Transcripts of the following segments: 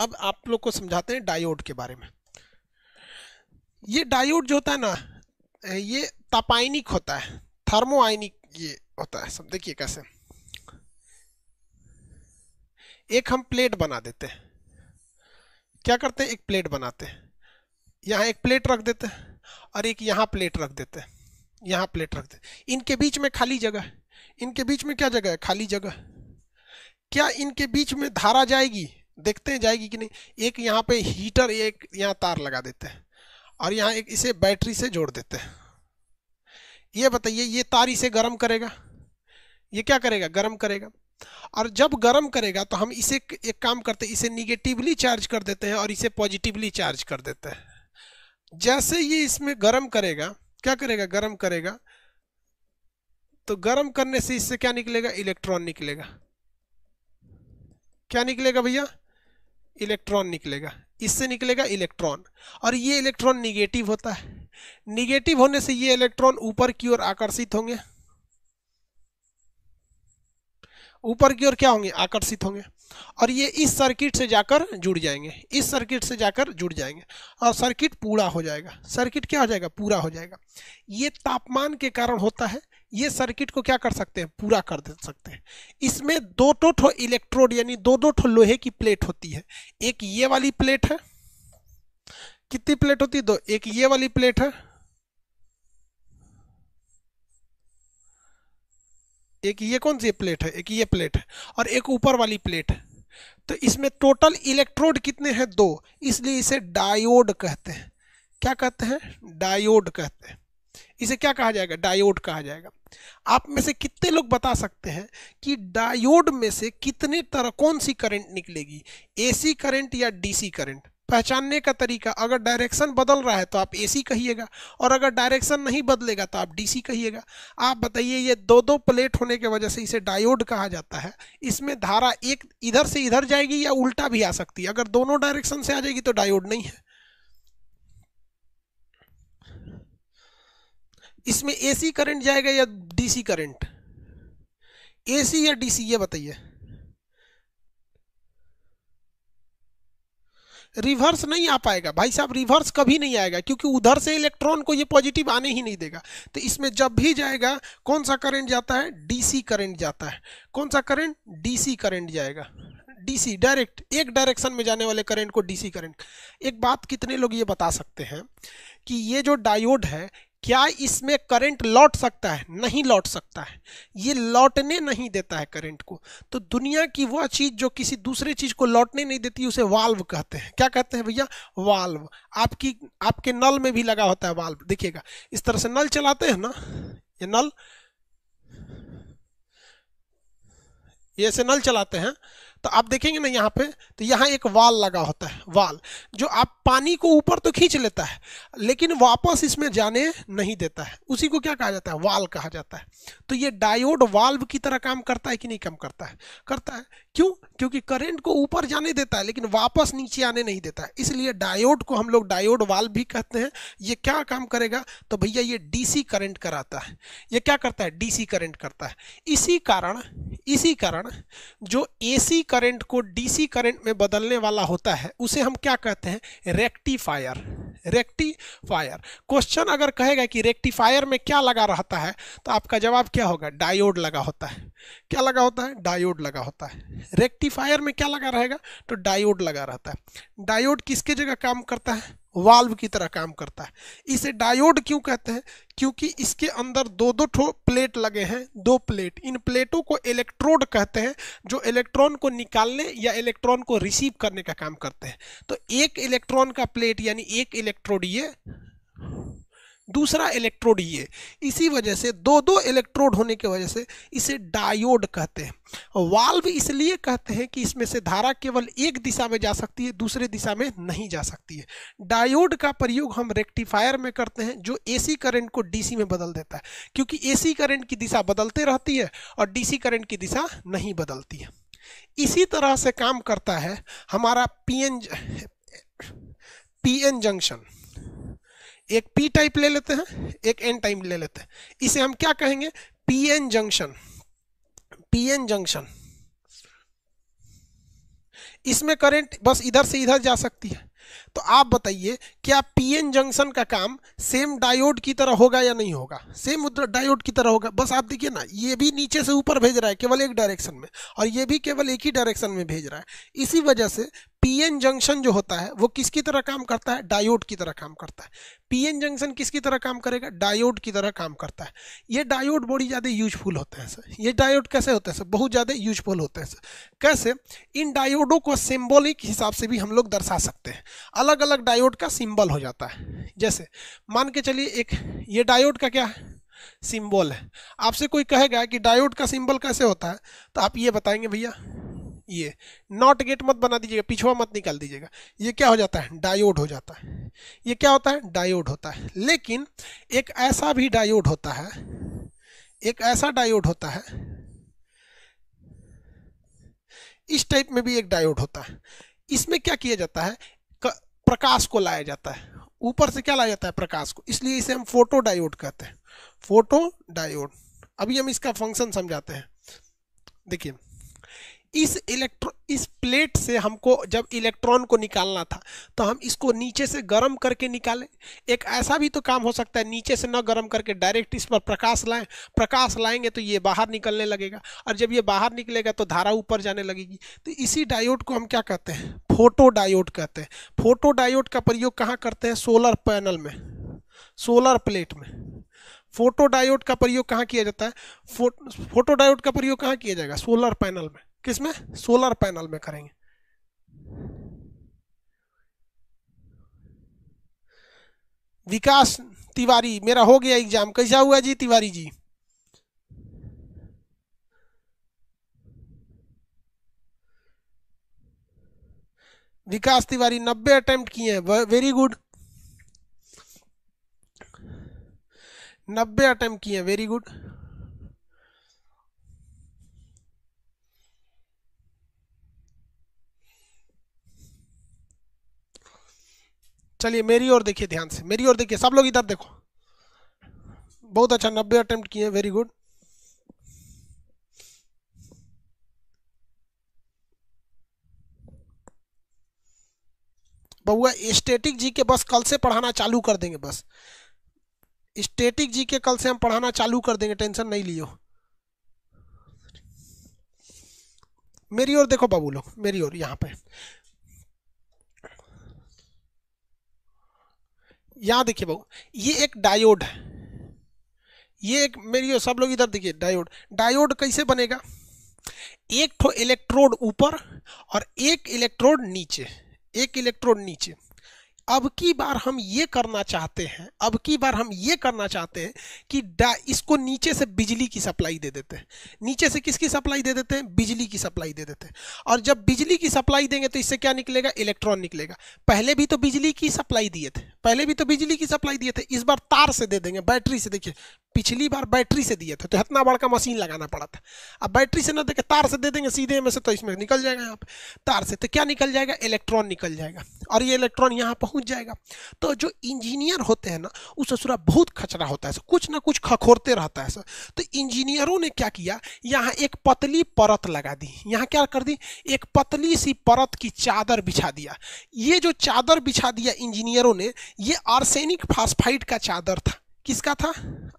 अब आप लोग को समझाते हैं डायोड के बारे में ये डायोड जो होता है ना ये तापायनिक होता है थर्मो ये होता है सब देखिए कैसे एक हम प्लेट बना देते हैं क्या करते हैं एक प्लेट बनाते हैं यहाँ एक प्लेट रख देते हैं और एक यहाँ प्लेट रख देते हैं यहाँ प्लेट रख देते इनके बीच में खाली जगह इनके बीच में क्या जगह है खाली जगह क्या इनके बीच में धारा जाएगी देखते हैं जाएगी कि नहीं एक यहाँ पे हीटर एक यहाँ तार लगा देते हैं और यहाँ एक इसे बैटरी से जोड़ देते हैं ये बताइए ये तार इसे गर्म करेगा ये क्या करेगा गर्म करेगा और जब गर्म करेगा तो हम इसे एक काम करते हैं इसे निगेटिवली चार्ज कर देते हैं और इसे पॉजिटिवली चार्ज कर देते हैं जैसे ये इसमें गर्म करेगा क्या करेगा गर्म करेगा तो गर्म करने से इससे क्या निकलेगा इलेक्ट्रॉन निकलेगा क्या निकलेगा भैया इलेक्ट्रॉन निकलेगा इससे निकलेगा इलेक्ट्रॉन और ये इलेक्ट्रॉन निगेटिव होता है निगेटिव होने से ये इलेक्ट्रॉन ऊपर की ओर आकर्षित होंगे ऊपर की ओर क्या होंगे आकर्षित होंगे और ये इस सर्किट से जाकर जुड़ जाएंगे इस सर्किट से जाकर जुड़ जाएंगे और सर्किट पूरा हो जाएगा सर्किट क्या हो जाएगा पूरा हो जाएगा ये तापमान के कारण होता है ये सर्किट को क्या कर सकते हैं पूरा कर दे सकते हैं इसमें दो दो ठो इलेक्ट्रोड यानी दो दो ठो लोहे की प्लेट होती है एक ये वाली प्लेट है कितनी प्लेट होती है दो एक ये वाली प्लेट है एक ये कौन सी प्लेट है एक ये प्लेट है और एक ऊपर वाली प्लेट है तो इसमें टोटल इलेक्ट्रोड कितने हैं दो इसलिए इसे डायोड कहते हैं क्या कहते हैं डायोड कहते हैं इसे क्या कहा जाएगा डायोड कहा जाएगा आप में से कितने लोग बता सकते हैं कि डायोड में से कितने तरह कौन सी करंट निकलेगी एसी करंट या डीसी करंट पहचानने का तरीका अगर डायरेक्शन बदल रहा है तो आप एसी कहिएगा और अगर डायरेक्शन नहीं बदलेगा तो आप डीसी कहिएगा आप बताइए ये दो दो प्लेट होने की वजह से इसे डायोड कहा जाता है इसमें धारा एक इधर से इधर जाएगी या उल्टा भी आ सकती है अगर दोनों डायरेक्शन से आ जाएगी तो डायोड नहीं है इसमें एसी करंट जाएगा या डीसी करंट एसी या डीसी ये बताइए रिवर्स नहीं आ पाएगा भाई साहब रिवर्स कभी नहीं आएगा क्योंकि उधर से इलेक्ट्रॉन को ये पॉजिटिव आने ही नहीं देगा तो इसमें जब भी जाएगा कौन सा करंट जाता है डीसी करंट जाता है कौन सा करंट डीसी करंट जाएगा डीसी डायरेक्ट एक डायरेक्शन में जाने वाले करंट को डीसी करंट एक बात कितने लोग ये बता सकते हैं कि ये जो डायोड है क्या इसमें करंट लौट सकता है नहीं लौट सकता है ये लौटने नहीं देता है करंट को तो दुनिया की वह चीज़ जो किसी दूसरे चीज़ को लौटने नहीं देती उसे वाल्व कहते हैं क्या कहते हैं भैया वाल्व आपकी आपके नल में भी लगा होता है वाल्व देखिएगा इस तरह से नल चलाते हैं ना ये नल ये से नल चलाते हैं तो आप देखेंगे ना यहाँ पे तो यहाँ एक वाल लगा होता है वाल जो आप पानी को ऊपर तो खींच लेता है लेकिन वापस इसमें जाने नहीं देता है उसी को क्या कहा जाता है वाल कहा जाता है तो ये डायोड वाल्व की तरह काम करता है कि नहीं काम करता है करता है क्यों क्योंकि करंट को ऊपर जाने देता है लेकिन वापस नीचे आने नहीं देता है इसलिए डायोड को हम लोग डायोड वाल्व भी कहते हैं ये क्या काम करेगा तो भैया ये डीसी करंट कराता है ये क्या करता है डीसी करंट करता है इसी कारण इसी कारण जो एसी करंट को डीसी करंट में बदलने वाला होता है उसे हम क्या कहते हैं रेक्टिफायर रेक्टिफायर क्वेश्चन अगर कहेगा कि रेक्टिफायर में क्या लगा रहता है तो आपका जवाब क्या होगा डायोड लगा होता है क्या लगा होता है डायोड लगा होता है रेक्टिफायर में क्या लगा रहेगा तो डायोड लगा रहता है डायोड किसके जगह काम करता है वाल्व की तरह काम करता है इसे डायोड क्यों कहते हैं क्योंकि इसके अंदर दो दो ठो प्लेट लगे हैं दो प्लेट इन प्लेटों को इलेक्ट्रोड कहते हैं जो इलेक्ट्रॉन को निकालने या इलेक्ट्रॉन को रिसीव करने का काम करते हैं तो एक इलेक्ट्रॉन का प्लेट यानी एक इलेक्ट्रोड ये दूसरा इलेक्ट्रोड ये इसी वजह से दो दो इलेक्ट्रोड होने की वजह से इसे डायोड कहते हैं वाल्व इसलिए कहते हैं कि इसमें से धारा केवल एक दिशा में जा सकती है दूसरे दिशा में नहीं जा सकती है डायोड का प्रयोग हम रेक्टिफायर में करते हैं जो एसी करंट को डीसी में बदल देता है क्योंकि एसी करंट की दिशा बदलते रहती है और डीसी करंट की दिशा नहीं बदलती है इसी तरह से काम करता है हमारा पीएन पीएन जंक्शन एक पी टाइप ले लेते हैं एक एन टाइप ले लेते हैं इसे हम क्या कहेंगे P N junction P N junction इसमें करंट बस इधर से इधर जा सकती है तो आप बताइए क्या पीएन जंक्शन का काम सेम डायोड की तरह होगा या नहीं होगा सेम डायोड की तरह होगा बस आप देखिए ना ये भी नीचे से ऊपर भेज रहा है केवल एक डायरेक्शन में और ये भी केवल एक ही डायरेक्शन में भेज रहा है इसी वजह से पीएन जंक्शन जो होता है वो किसकी तरह काम करता है डायोड की तरह काम करता है पीएन जंक्शन किसकी तरह काम करेगा डायोड की तरह काम करता है ये डायोड बड़ी ज़्यादा यूजफुल होते हैं सर ये डायोड कैसे होते हैं सर बहुत ज़्यादा यूजफुल होते हैं सर कैसे इन डायोडों को सिम्बोलिक हिसाब से भी हम लोग दर्शा सकते हैं अलग अलग डायोड का सिंबल हो जाता है जैसे मान के चलिए एक ये डायोड का क्या है सिंबल है आपसे कोई कहेगा कि डायोड का सिंबल कैसे होता है तो आप ये बताएंगे भैया ये नॉट गेट मत बना दीजिएगा पिछवा मत निकाल दीजिएगा ये क्या हो जाता है डायोड हो जाता है ये क्या होता है डायोड होता है लेकिन एक ऐसा भी डायोड होता है एक ऐसा डायोड होता है इस टाइप में भी एक डायोड होता है इसमें क्या किया जाता है प्रकाश को लाया जाता है ऊपर से क्या लाया जाता है प्रकाश को इसलिए इसे हम फोटो डायोड कहते हैं फोटो डायोड अभी हम इसका फंक्शन समझाते हैं देखिए इस इलेक्ट्रो इस प्लेट से हमको जब इलेक्ट्रॉन को निकालना था तो हम इसको नीचे से गर्म करके निकालें एक ऐसा भी तो काम हो सकता है नीचे से न गर्म करके डायरेक्ट इस पर प्रकाश लाएं प्रकाश लाएंगे तो ये बाहर निकलने लगेगा और जब ये बाहर निकलेगा तो धारा ऊपर जाने लगेगी तो इसी डायोड को हम क्या कहते हैं फोटो डायोड कहते हैं फोटो डायोड का प्रयोग कहाँ करते हैं सोलर पैनल में सोलर प्लेट में फोटो डायोड का प्रयोग कहाँ किया जाता है फो, फोटो डायोड का प्रयोग कहाँ किया जाएगा सोलर पैनल में किस में सोलर पैनल में करेंगे विकास तिवारी मेरा हो गया एग्जाम कैसा हुआ जी तिवारी जी विकास तिवारी नब्बे अटेम्प्ट किए हैं वेरी गुड नब्बे अटेम्प्ट किए हैं वेरी गुड चलिए मेरी ओर देखिए ध्यान से मेरी ओर देखिए सब लोग इधर देखो बहुत अच्छा नब्बे अटेम्प्ट किए वेरी गुड बउआ स्टेटिक जी के बस कल से पढ़ाना चालू कर देंगे बस स्टेटिक जी के कल से हम पढ़ाना चालू कर देंगे टेंशन नहीं लियो मेरी ओर देखो बाबू लोग मेरी ओर यहाँ पे यहाँ देखिए बाबू ये एक डायोड है ये एक मेरी सब लोग इधर देखिए डायोड डायोड कैसे बनेगा एक ठो इलेक्ट्रोड ऊपर और एक इलेक्ट्रोड नीचे एक इलेक्ट्रोड नीचे अब की बार हम ये करना चाहते हैं अब की बार हम ये करना चाहते हैं कि इसको नीचे से बिजली की सप्लाई दे देते हैं नीचे से किसकी सप्लाई दे देते हैं बिजली की सप्लाई दे देते हैं और जब बिजली की सप्लाई देंगे तो इससे क्या निकलेगा इलेक्ट्रॉन निकलेगा पहले भी तो बिजली की सप्लाई दिए थे पहले भी तो बिजली की सप्लाई दिए थे इस बार तार से दे देंगे बैटरी से देखिए पिछली बार बैटरी से दिए थे तो इतना बड़का मशीन लगाना पड़ा था अब बैटरी से ना देखे तार से दे देंगे सीधे में से तो इसमें निकल जाएगा यहाँ तार से तो क्या निकल जाएगा इलेक्ट्रॉन निकल जाएगा और ये इलेक्ट्रॉन यहाँ पहुँच जाएगा तो जो इंजीनियर होते हैं ना वो ससुरा बहुत खचरा होता है कुछ ना कुछ खखोरते रहता है सर तो इंजीनियरों ने क्या किया यहाँ एक पतली परत लगा दी यहाँ क्या कर दी एक पतली सी परत की चादर बिछा दिया ये जो चादर बिछा दिया इंजीनियरों ने ये आर्सेनिक फास्फाइड का चादर था किसका था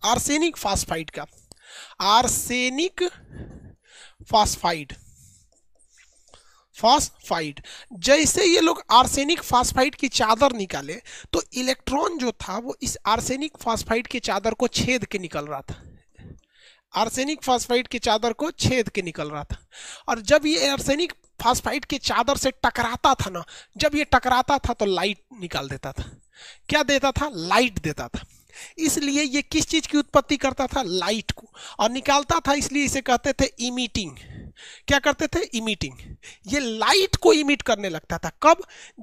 आर्सेनिक फास्फाइड का आर्सेनिक फास्फाइड फॉस्फाइड जैसे ये लोग आर्सेनिक फास्फाइड की चादर निकाले तो इलेक्ट्रॉन जो था वो इस आर्सेनिक फास्फाइड की चादर को छेद के निकल रहा था आर्सेनिक फास्फाइड की चादर को छेद के निकल रहा था और जब ये आर्सेनिक फास्फाइड की चादर से टकराता था ना जब ये टकराता था तो लाइट निकाल देता था क्या देता था लाइट देता था इसलिए ये किस चीज की उत्पत्ति करता था लाइट को और निकालता था इसलिए इसे कहते थे इमिटिंग क्या करते थे इमिटिंग ये लाइट को इमिट करने लगता था कब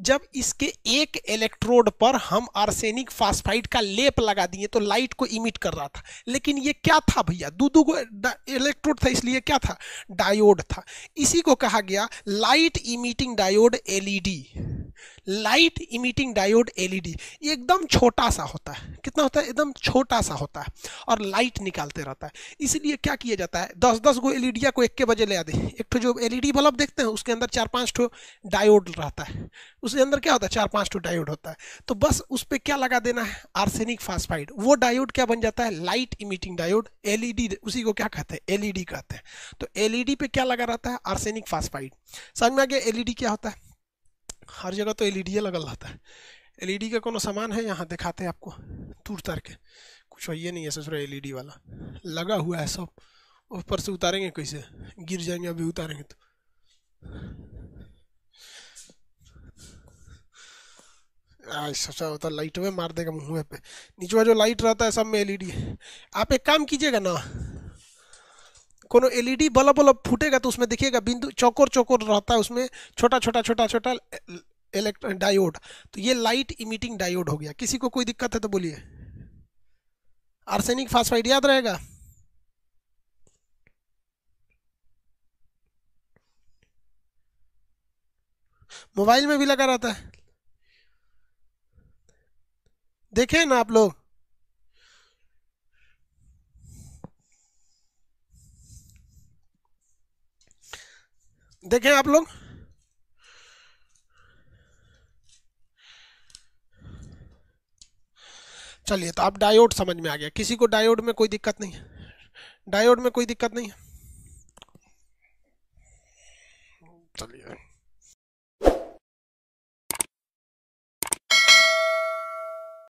जब इसके एक इलेक्ट्रोड पर हम आर्सेनिक फास्फाइड का लेप लगा दिए तो लाइट को इमिट कर रहा था लेकिन ये क्या था भैया दो दो इलेक्ट्रोड था इसलिए क्या था डायोड था इसी को कहा गया light emitting diode LED light emitting diode LED ये एकदम छोटा सा होता है कितना होता है एकदम छोटा सा होता है और लाइट निकालते रहता है इसीलिए क्या किया जाता है दस दस गो एलईडिया को एक के बजे ले आते हैं एक तो जो एलईडी बल्ब देखते हैं उसके अंदर चार पाँच ठो डायोड रहता है उसके अंदर क्या होता है चार पाँच ठो डायोड होता है तो बस उस पर क्या लगा देना है आर्सेनिक फास्फाइड वो डायोड क्या बन जाता है लाइट इमिटिंग डायोड एलईडी उसी को क्या कहते हैं एलईडी कहते हैं तो एलईडी पे क्या लगा रहता है आर्सेनिक फास्फाइड समझ में आ गया एलईडी क्या होता है हर जगह तो एल लगल रहता है एल e का कोनो सामान है यहाँ दिखाते हैं आपको तुर तार के कुछ ये नहीं है ससुरा एल वाला लगा हुआ है सब ऊपर से उतारेंगे कैसे गिर जाएंगे अभी उतारेंगे तो सोचा होता लाइट में मार देगा मुँह पे नीचे जो लाइट रहता है सब में एलईडी e आप एक काम कीजिएगा ना कोनो एलईडी e बल्ब बल्ब फूटेगा तो उसमें देखिएगा बिंदु चौकोर चौकोर रहता है उसमें छोटा छोटा छोटा छोटा इलेक्ट्रॉन डायोड तो ये लाइट इमिटिंग डायोड हो गया किसी को कोई दिक्कत है तो बोलिए आर्सेनिक फास्फाइड याद रहेगा मोबाइल में भी लगा रहता है देखें ना आप लोग देखें आप लोग चलिए तो आप डायोड समझ में आ गया किसी को डायोड में कोई दिक्कत नहीं है डायोड में कोई दिक्कत नहीं है चलिए